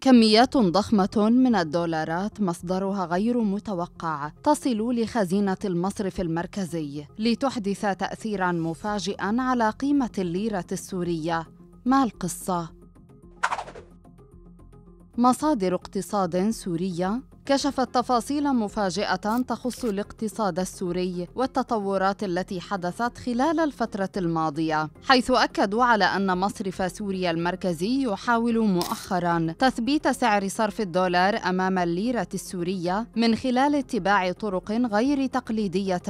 كميات ضخمة من الدولارات مصدرها غير متوقع تصل لخزينة المصرف المركزي لتحدث تأثيرا مفاجئا على قيمة الليرة السورية ما القصة؟ مصادر اقتصاد سورية كشفت تفاصيل مفاجئة تخص الاقتصاد السوري والتطورات التي حدثت خلال الفترة الماضية، حيث أكدوا على أن مصرف سوريا المركزي يحاول مؤخرا تثبيت سعر صرف الدولار أمام الليرة السورية من خلال اتباع طرق غير تقليدية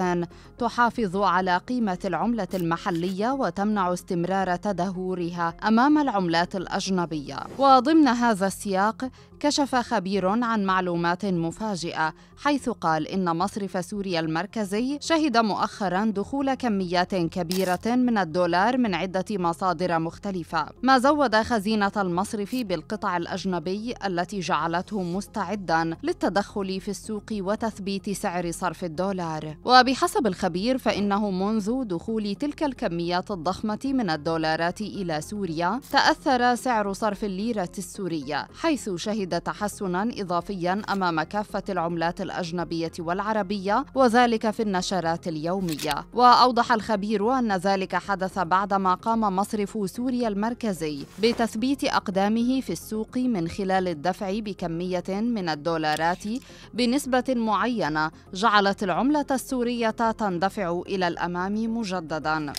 تحافظ على قيمة العملة المحلية وتمنع استمرار تدهورها أمام العملات الأجنبية. وضمن هذا السياق كشف خبير عن معلومات مفاجئه حيث قال ان مصرف سوريا المركزي شهد مؤخرا دخول كميات كبيره من الدولار من عده مصادر مختلفه ما زود خزينه المصرف بالقطع الاجنبي التي جعلته مستعدا للتدخل في السوق وتثبيت سعر صرف الدولار وبحسب الخبير فانه منذ دخول تلك الكميات الضخمه من الدولارات الى سوريا تاثر سعر صرف الليره السوريه حيث شهد شهد تحسنا إضافيا أمام كافة العملات الأجنبية والعربية وذلك في النشرات اليومية وأوضح الخبير أن ذلك حدث بعدما قام مصرف سوريا المركزي بتثبيت أقدامه في السوق من خلال الدفع بكمية من الدولارات بنسبة معينة جعلت العملة السورية تندفع إلى الأمام مجدداً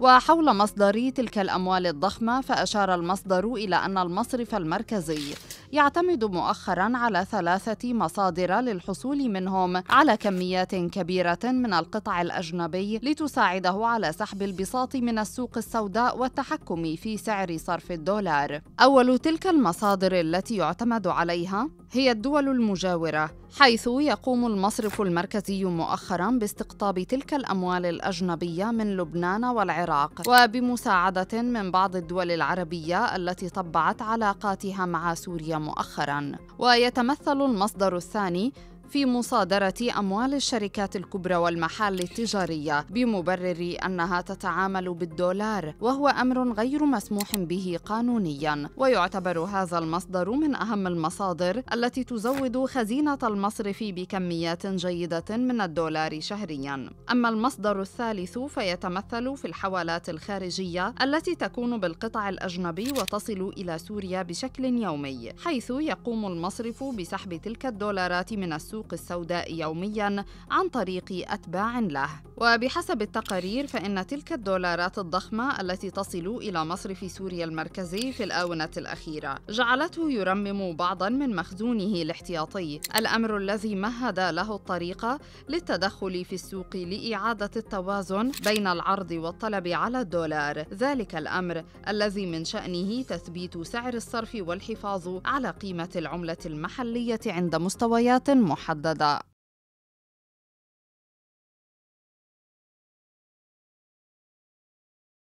وحول مصدر تلك الأموال الضخمة فأشار المصدر إلى أن المصرف المركزي يعتمد مؤخرا على ثلاثة مصادر للحصول منهم على كميات كبيرة من القطع الأجنبي لتساعده على سحب البساط من السوق السوداء والتحكم في سعر صرف الدولار. أول تلك المصادر التي يعتمد عليها هي الدول المجاورة، حيث يقوم المصرف المركزي مؤخرا باستقطاب تلك الأموال الأجنبية من لبنان والعراق، وبمساعدة من بعض الدول العربية التي طبعت علاقاتها مع سوريا مؤخرا ويتمثل المصدر الثاني في مصادرة أموال الشركات الكبرى والمحال التجارية بمبرر أنها تتعامل بالدولار وهو أمر غير مسموح به قانونيا ويعتبر هذا المصدر من أهم المصادر التي تزود خزينة المصرف بكميات جيدة من الدولار شهريا أما المصدر الثالث فيتمثل في الحوالات الخارجية التي تكون بالقطع الأجنبي وتصل إلى سوريا بشكل يومي حيث يقوم المصرف بسحب تلك الدولارات من السوق السوق السوداء يوميا عن طريق أتباع له وبحسب التقارير فإن تلك الدولارات الضخمة التي تصل إلى مصرف سوريا المركزي في الآونة الأخيرة جعلته يرمم بعضا من مخزونه الاحتياطي الأمر الذي مهد له الطريق للتدخل في السوق لإعادة التوازن بين العرض والطلب على الدولار ذلك الأمر الذي من شأنه تثبيت سعر الصرف والحفاظ على قيمة العملة المحلية عند مستويات محددة